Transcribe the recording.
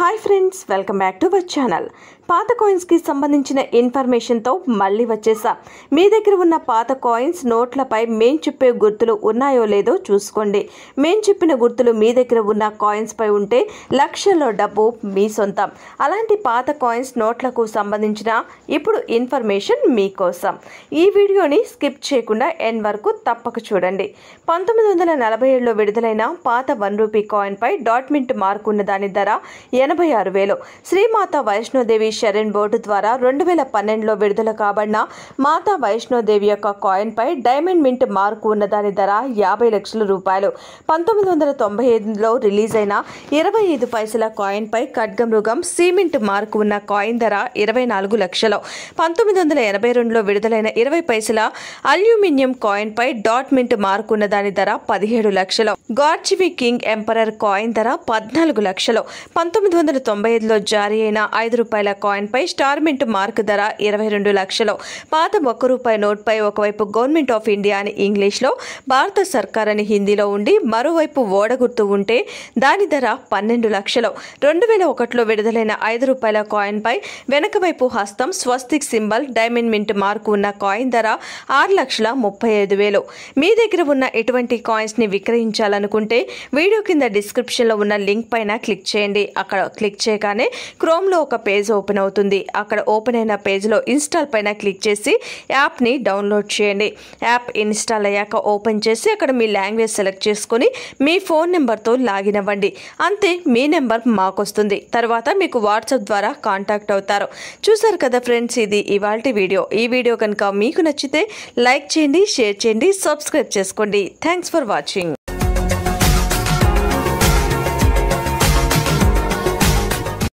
hi friends welcome back to our channel పాత కాయిన్స్కి సంబంధించిన ఇన్ఫర్మేషన్తో మళ్ళీ వచ్చేసా మీ దగ్గర ఉన్న పాత కాయిన్స్ నోట్లపై మేం చెప్పే గుర్తులు ఉన్నాయో లేదో చూసుకోండి మేం చెప్పిన గుర్తులు మీ దగ్గర ఉన్న కాయిన్స్పై ఉంటే లక్షల్లో డబ్బు మీ సొంతం అలాంటి పాత కాయిన్స్ నోట్లకు సంబంధించిన ఇప్పుడు ఇన్ఫర్మేషన్ మీకోసం ఈ వీడియోని స్కిప్ చేయకుండా ఎన్ వరకు తప్పక చూడండి పంతొమ్మిది వందల నలభై ఏడులో విడుదలైన పాత వన్ రూపీ కాయిన్పై డాట్మింట్ మార్కున్న ఉన్న దాని ధర ఎనభై ఆరు వేలు శ్రీమాతా వైష్ణోదేవి షరణ్ బోర్డు ద్వారా రెండు వేల పన్నెండులో విడుదల కాబడిన మాతా వైష్ణోదేవి యొక్క కాయిన్ పై డైమండ్ మింట్ మార్క్ ఉన్న దాని ధర యాభై లక్షల రూపాయలు పంతొమ్మిది వందల తొంభై ఐదులో రిలీజ్ అయిన ఇరవై ఐదు పైసల పై ఖడ్గమృగం సిమెంట్ మార్క్ ఉన్న కాయిన్ ధర ఇరవై నాలుగు లక్షలు పంతొమ్మిది వందల ఎనభై రెండులో విడుదలైన ఇరవై పైసల అల్యూమినియం కాయిన్ పై డాట్ మింట్ మార్క్ ఉన్న దాని ధర పదిహేడు లక్షలు గార్చివి కింగ్ ఎంపరర్ కాయిన్ ధర పద్నాలుగు లక్షలు పంతొమ్మిది వందల తొంభై ఐదులో జారీ అయిన ఐదు రూపాయల కాయిన్పై మింట్ మార్క్ ధర ఇరవై రెండు లక్షలు పాత ఒక్క రూపాయి నోట్పై ఒకవైపు గవర్నమెంట్ ఆఫ్ ఇండియా అని ఇంగ్లీష్లో భారత సర్కార్ అని హిందీలో ఉండి మరోవైపు ఓడగుర్తు ఉంటే దాని ధర పన్నెండు లక్షలు రెండు వేల ఒకటిలో విడుదలైన ఐదు రూపాయల కాయిన్పై వెనక వైపు హస్తం స్వస్తిక్ సింబల్ డైమండ్ మింట్ మార్కు ఉన్న కాయిన్ ధర ఆరు లక్షల ముప్పై ఐదు వేలు మీ దగ్గర ఉన్న ఎటువంటి కాయిన్స్ని విక్రయించాలనుకుంటే వీడియో కింద డిస్క్రిప్షన్లో ఉన్న లింక్ పైన క్లిక్ చేయండి అక్కడ క్లిక్ చేయగానే క్రోమ్లో ఒక పేజ్ ఓపెన్ అవుతుంది అక్కడ ఓపెన్ అయిన పేజ్లో ఇన్స్టాల్ పైన క్లిక్ చేసి యాప్ని డౌన్లోడ్ చేయండి యాప్ ఇన్స్టాల్ అయ్యాక ఓపెన్ చేసి అక్కడ మీ లాంగ్వేజ్ సెలెక్ట్ చేసుకొని మీ ఫోన్ నెంబర్తో లాగిన్ అవ్వండి అంతే మీ నెంబర్ మాకు వస్తుంది తర్వాత మీకు వాట్సాప్ ద్వారా కాంటాక్ట్ అవుతారు చూసారు కదా ఫ్రెండ్స్ ఇది ఇవాళ వీడియో ఈ వీడియో కనుక మీకు నచ్చితే లైక్ చేయండి షేర్ చేయండి సబ్స్క్రైబ్ చేసుకోండి థ్యాంక్స్ ఫర్ వాచింగ్